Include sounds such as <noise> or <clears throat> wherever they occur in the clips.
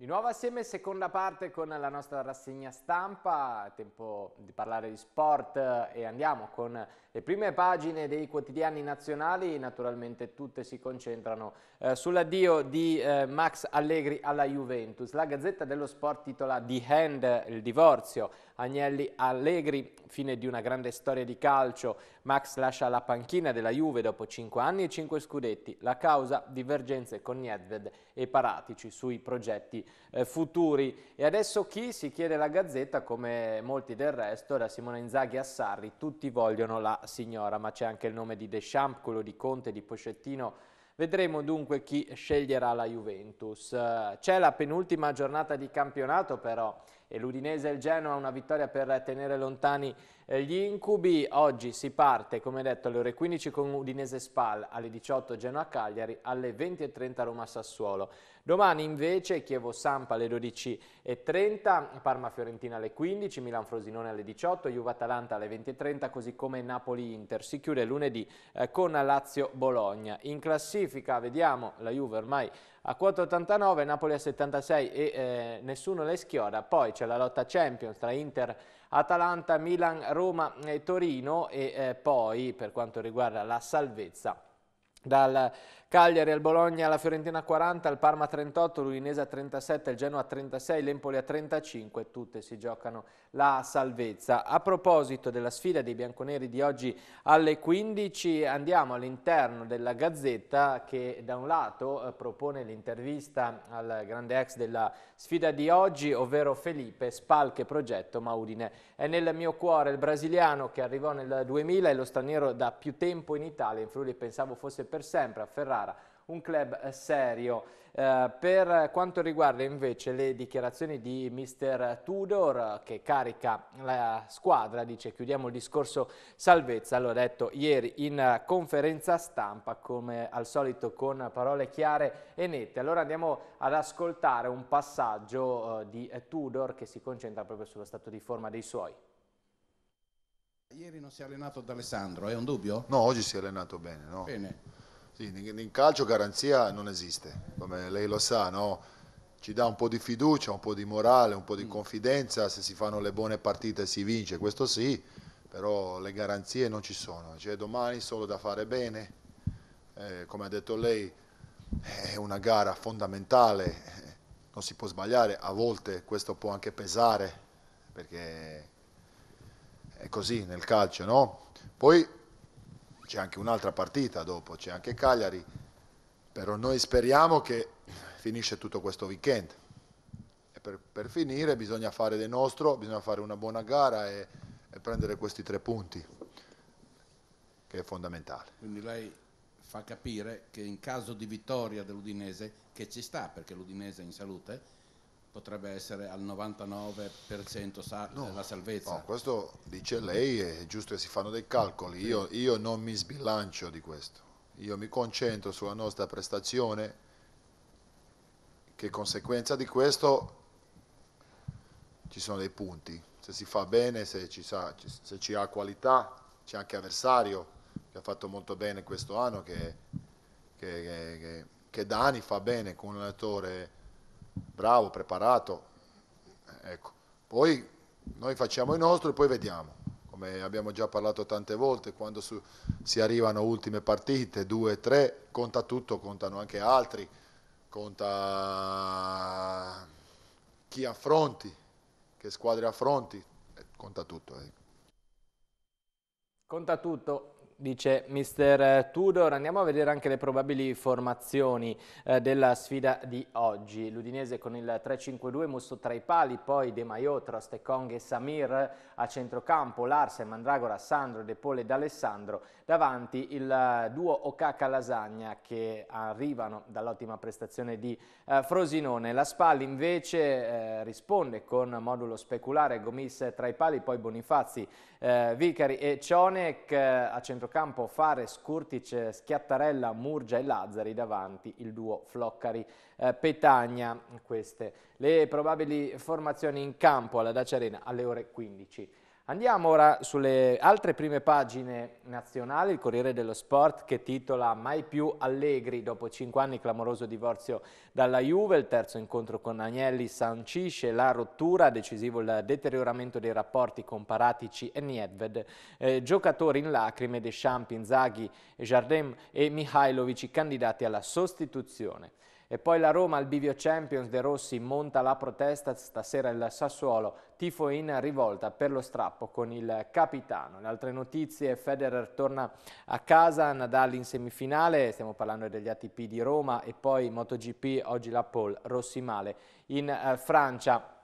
Di nuovo assieme, seconda parte con la nostra rassegna stampa, tempo di parlare di sport e andiamo con le prime pagine dei quotidiani nazionali, naturalmente tutte si concentrano eh, sull'addio di eh, Max Allegri alla Juventus. La Gazzetta dello Sport titola The Hand, il divorzio, Agnelli Allegri, fine di una grande storia di calcio. Max lascia la panchina della Juve dopo 5 anni e 5 scudetti. La causa divergenze con Niedved e Paratici sui progetti eh, futuri. E adesso chi si chiede la Gazzetta, come molti del resto, da Simone Inzaghi a Sarri, tutti vogliono la signora, ma c'è anche il nome di Deschamps, quello di Conte, di Pochettino, Vedremo dunque chi sceglierà la Juventus. Eh, c'è la penultima giornata di campionato però e l'Udinese e il Genoa una vittoria per tenere lontani eh, gli incubi. Oggi si parte, come detto, alle ore 15 con Udinese Spal, alle 18 Genoa Cagliari, alle 20.30 Roma Sassuolo. Domani invece Chievo-Sampa alle 12.30, Parma-Fiorentina alle 15, Milan-Frosinone alle 18, Juve-Atalanta alle 20.30, così come Napoli-Inter. Si chiude lunedì eh, con Lazio-Bologna. In classifica vediamo la Juve ormai a quota 89, Napoli a 76 e eh, nessuno le schioda. Poi c'è la lotta Champions tra Inter, Atalanta, Milan, Roma e Torino e eh, poi per quanto riguarda la salvezza dal Cagliari al Bologna, alla Fiorentina 40, al Parma 38, l'Udinese 37, il Genoa 36, l'Empoli a 35, tutte si giocano la salvezza. A proposito della sfida dei bianconeri di oggi alle 15, andiamo all'interno della Gazzetta che da un lato eh, propone l'intervista al grande ex della sfida di oggi, ovvero Felipe Spal che progetto Maudine. È nel mio cuore il brasiliano che arrivò nel 2000 e lo straniero da più tempo in Italia, in Friuli pensavo fosse per sempre, afferrato Ferrara, un club eh, serio. Eh, per quanto riguarda invece le dichiarazioni di mister Tudor che carica la squadra, dice chiudiamo il discorso salvezza, l'ho detto ieri in conferenza stampa come al solito con parole chiare e nette. Allora andiamo ad ascoltare un passaggio eh, di Tudor che si concentra proprio sullo stato di forma dei suoi. Ieri non si è allenato ad Alessandro, è un dubbio? No, oggi si è allenato bene. No? Bene. Sì, in calcio garanzia non esiste, come lei lo sa, no? ci dà un po' di fiducia, un po' di morale, un po' di mm. confidenza, se si fanno le buone partite si vince, questo sì, però le garanzie non ci sono, cioè domani solo da fare bene, eh, come ha detto lei è una gara fondamentale, eh, non si può sbagliare, a volte questo può anche pesare, perché è così nel calcio, no? Poi c'è anche un'altra partita dopo, c'è anche Cagliari, però noi speriamo che finisce tutto questo weekend. E per, per finire bisogna fare del nostro, bisogna fare una buona gara e, e prendere questi tre punti, che è fondamentale. Quindi lei fa capire che in caso di vittoria dell'Udinese, che ci sta perché l'Udinese è in salute, potrebbe essere al 99% sa- no, la salvezza. No, questo dice lei, è giusto che si fanno dei calcoli, io, io non mi sbilancio di questo, io mi concentro sulla nostra prestazione che conseguenza di questo ci sono dei punti, se si fa bene, se ci, sa, se ci ha qualità, c'è anche avversario che ha fatto molto bene questo anno, che, che, che, che Dani fa bene con un allenatore bravo, preparato. Eh, ecco. Poi noi facciamo il nostro e poi vediamo. Come abbiamo già parlato tante volte, quando su, si arrivano ultime partite, due, tre, conta tutto, contano anche altri, conta chi affronti, che squadre affronti, conta tutto. Eh. Conta tutto, ecco. Dice mister Tudor, andiamo a vedere anche le probabili formazioni eh, della sfida di oggi. L'Udinese con il 3-5-2 Musso tra i pali, poi De Maiotra, Stecong e Samir a centrocampo, Larsen, Mandragora, Sandro, De Pole ed Alessandro davanti il eh, duo Okaka-Lasagna che arrivano dall'ottima prestazione di eh, Frosinone. La Spalli invece eh, risponde con modulo speculare, Gomis tra i pali, poi Bonifazzi, eh, Vicari e Cionek a centrocampo Fares, Kurtic, Schiattarella, Murgia e Lazzari davanti il duo Floccari-Petagna. Eh, Queste le probabili formazioni in campo alla Dacia Arena alle ore 15. Andiamo ora sulle altre prime pagine nazionali, il Corriere dello Sport che titola Mai più Allegri dopo cinque anni clamoroso divorzio dalla Juve, il terzo incontro con Agnelli sancisce la rottura, decisivo il deterioramento dei rapporti con Paratici e Niedved, eh, giocatori in lacrime Deschamps, Inzaghi, Jardem e Mihailovic candidati alla sostituzione. E poi la Roma al bivio Champions De Rossi monta la protesta, stasera il Sassuolo, tifo in rivolta per lo strappo con il capitano. In altre notizie, Federer torna a casa, Nadal in semifinale, stiamo parlando degli ATP di Roma e poi MotoGP, oggi la Rossi male in eh, Francia.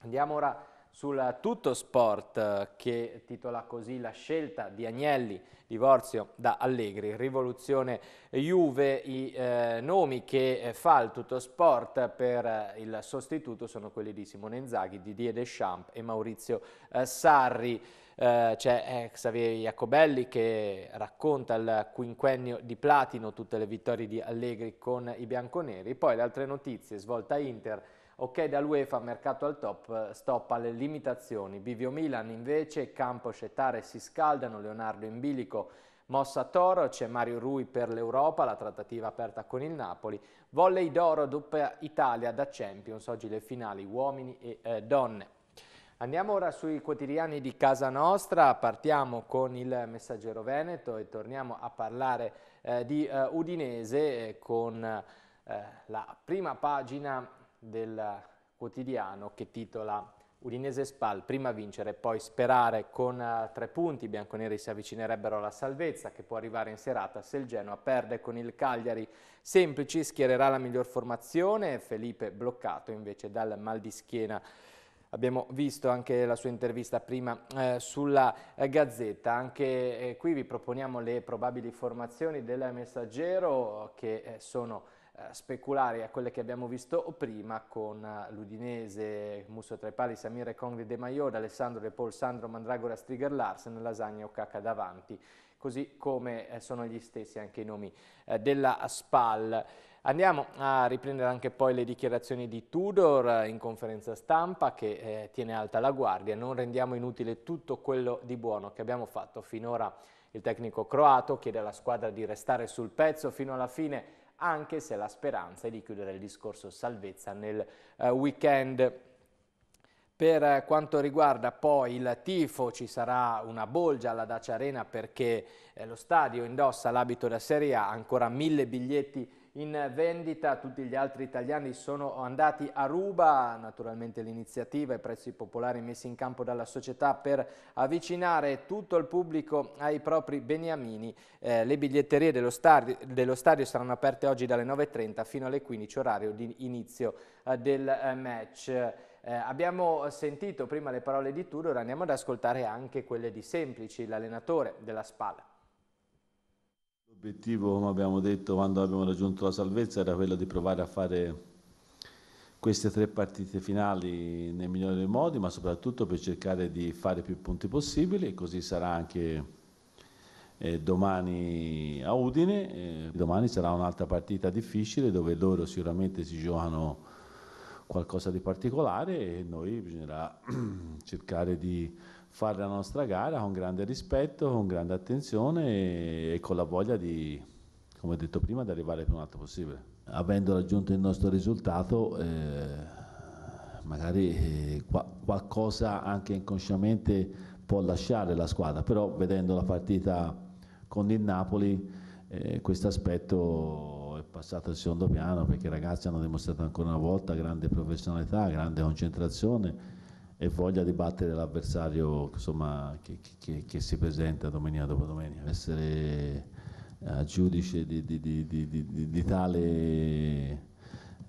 Andiamo ora sulla Tutto Sport che titola così la scelta di Agnelli, divorzio da Allegri, rivoluzione Juve, i eh, nomi che fa il Tutto Sport per eh, il sostituto sono quelli di Simone Inzaghi, Didier Deschamps e Maurizio eh, Sarri. Eh, c'è eh, Xavier Iacobelli che racconta il quinquennio di Platino, tutte le vittorie di Allegri con i bianconeri. Poi le altre notizie, svolta Inter, Ok dall'UEFA, mercato al top, stop alle limitazioni. Bivio Milan invece, campo Scetare si scaldano, Leonardo in bilico, mossa Toro, c'è Mario Rui per l'Europa, la trattativa aperta con il Napoli. Volley d'oro, doppia Italia da Champions, oggi le finali uomini e eh, donne. Andiamo ora sui quotidiani di casa nostra, partiamo con il Messaggero Veneto e torniamo a parlare eh, di eh, Udinese eh, con eh, la prima pagina del quotidiano che titola Udinese Spal, prima vincere e poi sperare con eh, tre punti, i bianconeri si avvicinerebbero alla salvezza che può arrivare in serata se il Genoa perde con il Cagliari semplici, schiererà la miglior formazione, Felipe bloccato invece dal mal di schiena Abbiamo visto anche la sua intervista prima eh, sulla eh, Gazzetta, anche eh, qui vi proponiamo le probabili formazioni del messaggero che eh, sono eh, speculari a quelle che abbiamo visto prima con eh, l'Udinese, Musso tra i pali, Samir Congri De Maior, Alessandro De Paul, Sandro Mandragora, Striger Larsen, Lasagna Okaka davanti, così come eh, sono gli stessi anche i nomi della SPAL. Andiamo a riprendere anche poi le dichiarazioni di Tudor in conferenza stampa che tiene alta la guardia, non rendiamo inutile tutto quello di buono che abbiamo fatto finora. Il tecnico croato chiede alla squadra di restare sul pezzo fino alla fine anche se la speranza è di chiudere il discorso salvezza nel eh, weekend. Per eh, quanto riguarda poi il tifo ci sarà una bolgia alla Dacia Arena perché eh, lo stadio indossa l'abito da Serie A, ancora mille biglietti in vendita, tutti gli altri italiani sono andati a Ruba, naturalmente l'iniziativa e i prezzi popolari messi in campo dalla società per avvicinare tutto il pubblico ai propri beniamini. Eh, le biglietterie dello stadio, dello stadio, saranno aperte oggi dalle 9.30 fino alle 15, orario di inizio eh, del eh, match. Eh, abbiamo sentito prima le parole di Tudor, andiamo ad ascoltare anche quelle di Semplici, l'allenatore della Spalla. L'obiettivo, come abbiamo detto quando abbiamo raggiunto la salvezza, era quello di provare a fare queste tre partite finali nel migliore dei modi, ma soprattutto per cercare di fare più punti possibili e così sarà anche eh, domani a Udine. Eh, domani sarà un'altra partita difficile dove loro sicuramente si giocano qualcosa di particolare e noi bisognerà <clears throat> cercare di fare la nostra gara con grande rispetto, con grande attenzione e, con la voglia di, come detto prima, di arrivare il più in alto possibile. Avendo raggiunto il nostro risultato, eh, magari eh, qua, qualcosa anche inconsciamente può lasciare la squadra, però vedendo la partita con il Napoli, eh, questo aspetto è passato al secondo piano perché i ragazzi hanno dimostrato ancora una volta grande professionalità, grande concentrazione e voglia di battere l'avversario insomma, che, che, che, si presenta domenica dopo domenica. Essere a eh, giudice di, di, di, di tale,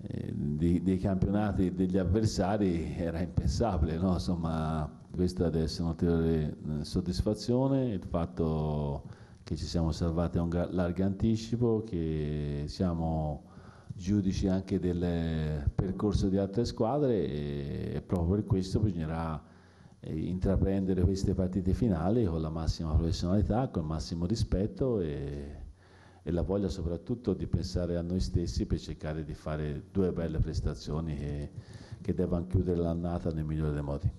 eh, dei campionati e degli avversari era impensabile, no? insomma, questa deve essere un'ulteriore eh, soddisfazione, il fatto che ci siamo salvati a un largo anticipo, che siamo giudici anche del eh, percorso di altre squadre e proprio per questo bisognerà eh, intraprendere queste partite finali con la massima professionalità, con il massimo rispetto e, e, la voglia soprattutto di pensare a noi stessi per cercare di fare due belle prestazioni che, che devono chiudere l'annata nel migliore dei modi.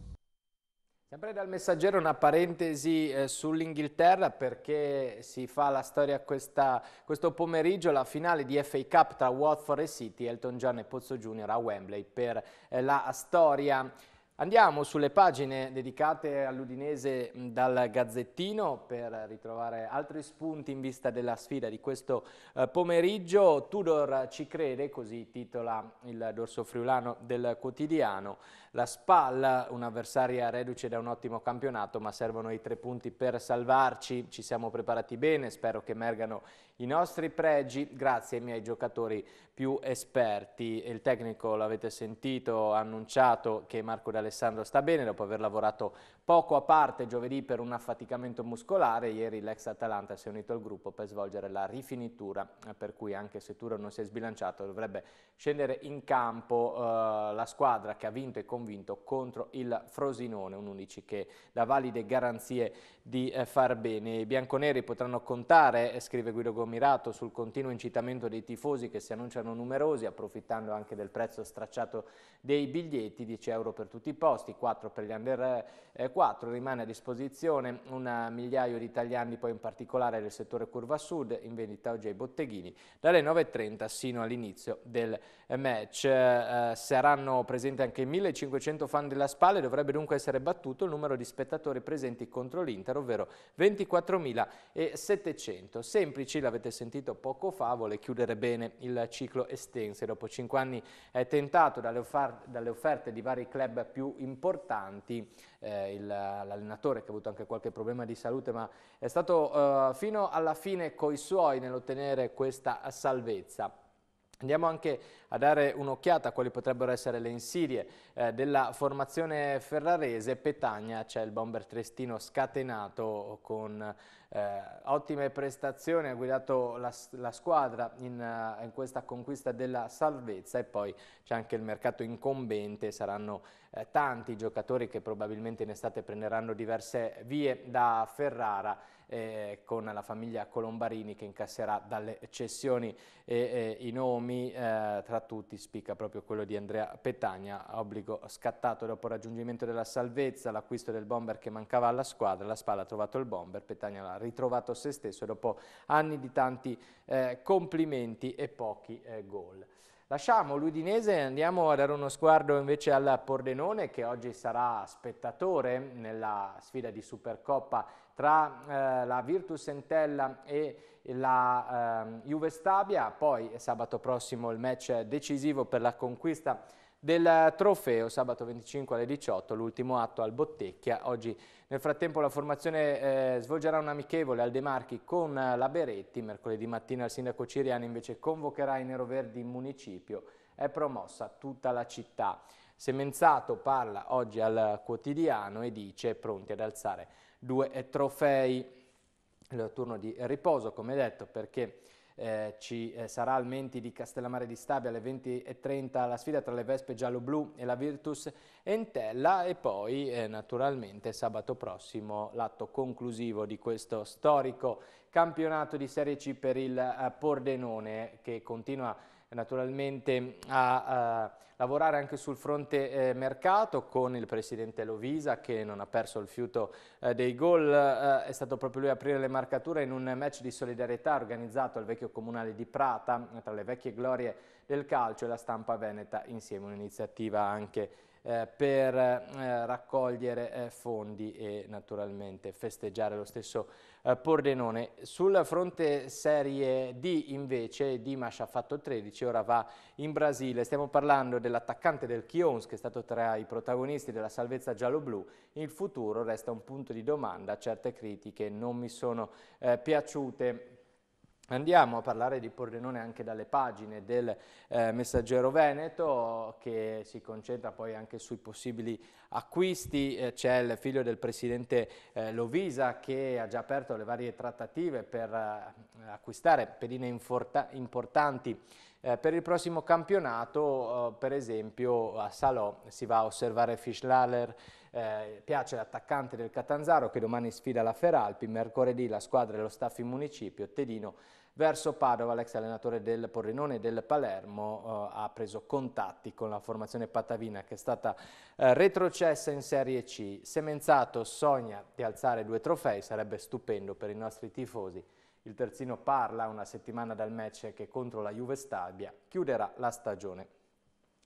Sempre dal messaggero una parentesi eh, sull'Inghilterra perché si fa la storia questa, questo pomeriggio, la finale di FA Cup tra Watford e City, Elton John e Pozzo Junior a Wembley per eh, la storia. Andiamo sulle pagine dedicate all'Udinese mm, dal Gazzettino per ritrovare altri spunti in vista della sfida di questo eh, pomeriggio. Tudor ci crede, così titola il dorso friulano del quotidiano la spalla, un'avversaria reduce da un ottimo campionato, ma servono i tre punti per salvarci, ci siamo preparati bene, spero che emergano i nostri pregi grazie ai miei giocatori più esperti. Il tecnico, l'avete sentito, ha annunciato che Marco D'Alessandro sta bene dopo aver lavorato poco a parte giovedì per un affaticamento muscolare. Ieri l'ex Atalanta si è unito al gruppo per svolgere la rifinitura, per cui anche se Turo non si è sbilanciato dovrebbe scendere in campo eh, la squadra che ha vinto e convinto convinto contro il Frosinone, un 11 che dà valide garanzie di eh, far bene. I bianconeri potranno contare, eh, scrive Guido Gomirato, sul continuo incitamento dei tifosi che si annunciano numerosi, approfittando anche del prezzo stracciato dei biglietti, 10 euro per tutti i posti, 4 per gli under 4, eh, rimane a disposizione un migliaio di italiani, poi in particolare del settore curva sud, in vendita oggi ai botteghini, dalle 9.30 sino all'inizio del match. saranno presenti anche 1500 500 fan della Spalle dovrebbe dunque essere battuto il numero di spettatori presenti contro l'Inter, ovvero 24.700. Semplici, l'avete sentito poco fa, vuole chiudere bene il ciclo estense. Dopo 5 anni è tentato dalle, offerte, dalle offerte di vari club più importanti, eh, l'allenatore che ha avuto anche qualche problema di salute, ma è stato eh, fino alla fine coi suoi nell'ottenere questa salvezza. Andiamo anche a dare un'occhiata a quali potrebbero essere le insidie eh, della formazione ferrarese. Petagna c'è il bomber trestino scatenato con eh, ottime prestazioni, ha guidato la, la squadra in, eh, in, questa conquista della salvezza e poi c'è anche il mercato incombente, saranno eh, tanti i giocatori che probabilmente in estate prenderanno diverse vie da Ferrara eh, con la famiglia Colombarini che incasserà dalle cessioni e, e, i nomi, eh, tra tutti spicca proprio quello di Andrea Petagna, obbligo scattato dopo il raggiungimento della salvezza, l'acquisto del bomber che mancava alla squadra, la spalla ha trovato il bomber, Petagna l'ha ritrovato a se stesso dopo anni di tanti eh, complimenti e pochi eh, gol. Lasciamo l'Udinese e andiamo a dare uno sguardo invece al Pordenone che oggi sarà spettatore nella sfida di Supercoppa tra eh, la Virtus Entella e la eh, Juve Stabia, poi sabato prossimo il match decisivo per la conquista del trofeo sabato 25 alle 18, l'ultimo atto al Bottecchia. Oggi nel frattempo la formazione eh, svolgerà un amichevole al De Marchi con la Beretti, mercoledì mattina il sindaco Ciriani invece convocherà i neroverdi in municipio, è promossa tutta la città. Semenzato parla oggi al quotidiano e dice pronti ad alzare due trofei. Il turno di riposo, come detto, perché eh, ci eh, sarà Almenti di Castellammare di Stabia alle 20.30 la sfida tra le Vespe Gialloblu e la Virtus Entella e poi eh, naturalmente sabato prossimo l'atto conclusivo di questo storico campionato di Serie C per il eh, Pordenone che continua a naturalmente a, a lavorare anche sul fronte eh, mercato con il presidente Lovisa che non ha perso il fiuto eh, dei gol, eh, è stato proprio lui a aprire le marcature in un match di solidarietà organizzato al vecchio comunale di Prata tra le vecchie glorie del calcio e la stampa veneta insieme un'iniziativa anche eh, per eh, raccogliere eh, fondi e naturalmente festeggiare lo stesso eh, Pordenone. Sul fronte Serie D invece Dimash ha fatto 13, ora va in Brasile. Stiamo parlando dell'attaccante del Chions che è stato tra i protagonisti della salvezza giallo-blu. Il futuro resta un punto di domanda, certe critiche non mi sono eh, piaciute Andiamo a parlare di Pordenone anche dalle pagine del eh, Messaggero Veneto che si concentra poi anche sui possibili acquisti. Eh, C'è il figlio del presidente eh, Lovisa che ha già aperto le varie trattative per eh, acquistare pedine importanti eh, per il prossimo campionato. Eh, per esempio a Salò si va a osservare Fischlaler eh, piace l'attaccante del Catanzaro che domani sfida la Feralpi, mercoledì la squadra e lo staff in municipio, Tedino verso Padova, l'ex allenatore del Porrinone e del Palermo eh, ha preso contatti con la formazione patavina che è stata eh, retrocessa in Serie C. Semenzato sogna di alzare due trofei, sarebbe stupendo per i nostri tifosi. Il terzino parla una settimana dal match che contro la Juve Stabia chiuderà la stagione.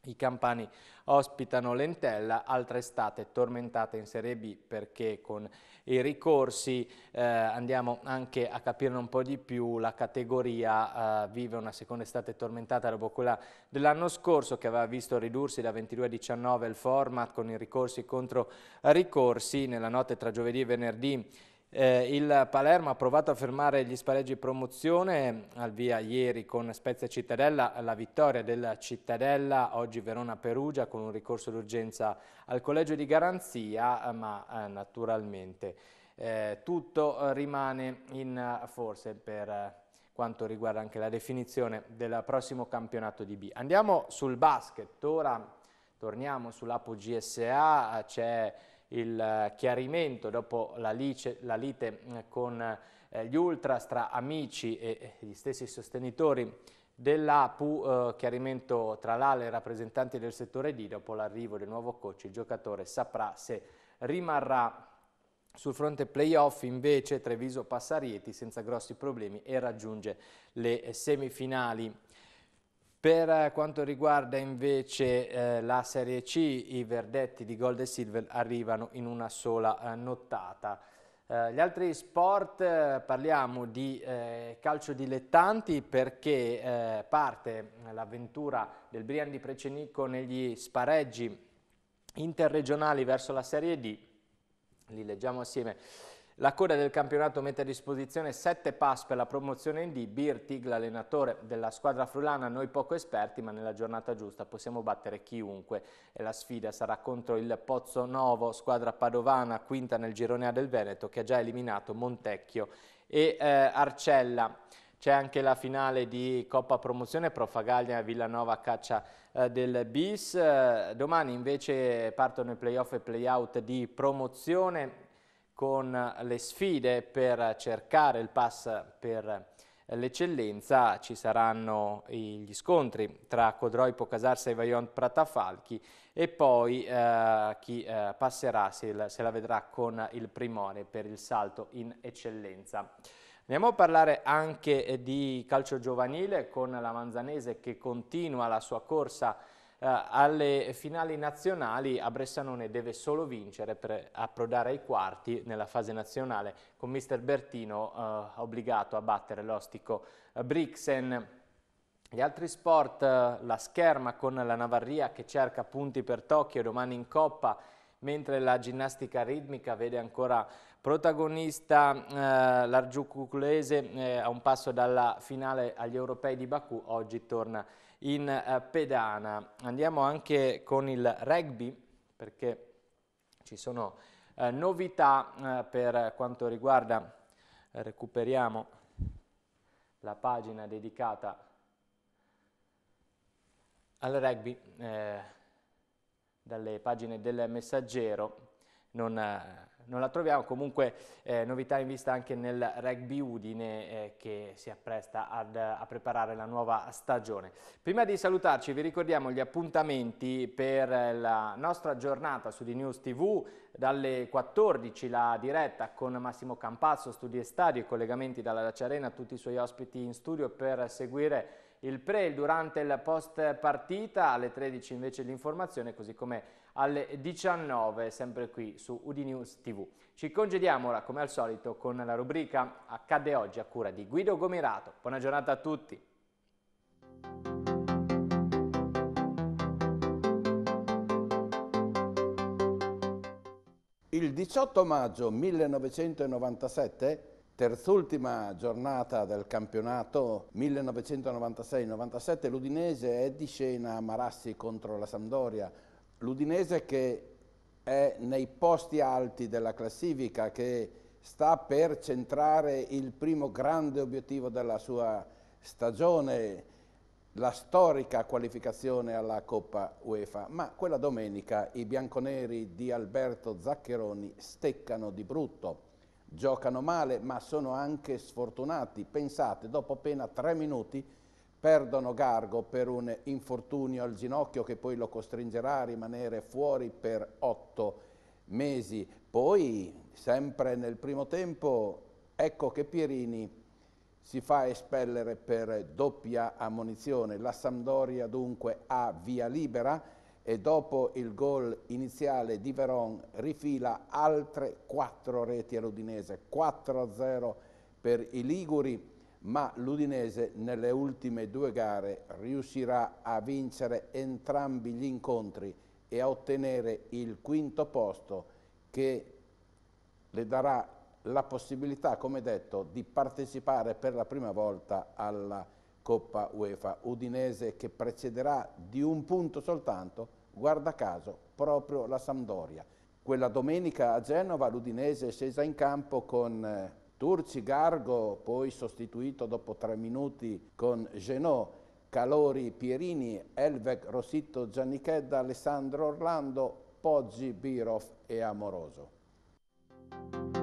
I campani ospitano l'Entella, altra estate tormentata in Serie B perché con i ricorsi eh, andiamo anche a capire un po' di più, la categoria eh, vive una seconda estate tormentata dopo quella dell'anno scorso che aveva visto ridursi da 22 a 19 il format con i ricorsi contro ricorsi nella notte tra giovedì e venerdì eh, il Palermo ha provato a fermare gli spareggi promozione al via ieri con Spezia Cittadella, la vittoria della Cittadella, oggi Verona-Perugia con un ricorso d'urgenza al collegio di garanzia, eh, ma eh, naturalmente eh, tutto eh, rimane in eh, forse per quanto riguarda anche la definizione del prossimo campionato di B. Andiamo sul basket, ora torniamo sull'Apo GSA, c'è il eh, chiarimento dopo la, lice, la lite mm, con eh, gli ultras tra amici e gli stessi sostenitori dell'APU, eh, chiarimento tra l'ALE e i rappresentanti del settore D, dopo l'arrivo del nuovo coach il giocatore saprà se rimarrà sul fronte playoff invece Treviso passa Rieti senza grossi problemi e raggiunge le eh, semifinali. Per quanto riguarda invece eh, la Serie C, i verdetti di Gold e Silver arrivano in una sola eh, nottata. Eh, gli altri sport eh, parliamo di eh, calcio dilettanti perché eh, parte l'avventura del Brian di Precenico negli spareggi interregionali verso la Serie D. Li leggiamo assieme. La coda del campionato mette a disposizione 7 pass per la promozione in D. Bir Tig, allenatore della squadra frulana, noi poco esperti, ma nella giornata giusta possiamo battere chiunque. E la sfida sarà contro il Pozzo Novo, squadra padovana, quinta nel girone A del Veneto, che ha già eliminato Montecchio e eh, Arcella. C'è anche la finale di Coppa Promozione Profagaglia Villanova caccia eh, del bis. domani invece partono i playoff e playout di promozione con le sfide per cercare il pass per l'eccellenza ci saranno gli scontri tra Codroi, Pocasarsa e Vaion Pratafalchi e poi eh, chi eh, passerà se, se la vedrà con il primone per il salto in eccellenza. Andiamo a parlare anche di calcio giovanile con la Manzanese che continua la sua corsa eh, alle finali nazionali a Bressanone deve solo vincere per approdare ai quarti nella fase nazionale con mister Bertino eh, obbligato a battere l'ostico eh, Brixen. Gli altri sport, la scherma con la Navarria che cerca punti per Tokyo domani in Coppa, mentre la ginnastica ritmica vede ancora protagonista eh, l'argiucuculese eh, a un passo dalla finale agli europei di Baku, oggi torna in eh, pedana. Andiamo anche con il rugby perché ci sono eh, novità eh, per quanto riguarda, eh, recuperiamo la pagina dedicata al rugby eh, dalle pagine del messaggero, non eh, non la troviamo, comunque eh, novità in vista anche nel rugby Udine eh, che si appresta ad, a preparare la nuova stagione. Prima di salutarci vi ricordiamo gli appuntamenti per la nostra giornata su di News TV, dalle 14 la diretta con Massimo Campazzo, studi e stadio e collegamenti dalla Laccia Arena, tutti i suoi ospiti in studio per seguire il pre, il durante e il post partita, alle 13 invece l'informazione così come alle 19, sempre qui su Udinews TV. Ci congediamo ora, come al solito, con la rubrica Accade oggi a cura di Guido Gomirato. Buona giornata a tutti! Il 18 maggio 1997, terzultima giornata del campionato 1996-97, l'Udinese è di scena a Marassi contro la Sampdoria l'Udinese che è nei posti alti della classifica, che sta per centrare il primo grande obiettivo della sua stagione, la storica qualificazione alla Coppa UEFA, ma quella domenica i bianconeri di Alberto Zaccheroni steccano di brutto, giocano male ma sono anche sfortunati, pensate dopo appena tre minuti perdono Gargo per un infortunio al ginocchio che poi lo costringerà a rimanere fuori per otto mesi. Poi, sempre nel primo tempo, ecco che Pierini si fa espellere per doppia ammonizione. La Sampdoria dunque ha via libera e dopo il gol iniziale di Veron rifila altre quattro reti all'Udinese, 4-0 per i Liguri ma l'Udinese nelle ultime due gare riuscirà a vincere entrambi gli incontri e a ottenere il quinto posto che le darà la possibilità, come detto, di partecipare per la prima volta alla Coppa UEFA Udinese che precederà di un punto soltanto, guarda caso, proprio la Sampdoria. Quella domenica a Genova l'Udinese è scesa in campo con eh, Turci Gargo, poi sostituito dopo tre minuti con Genò, Calori Pierini, Elvec Rossitto Giannichedda, Alessandro Orlando, Poggi Biroff e Amoroso.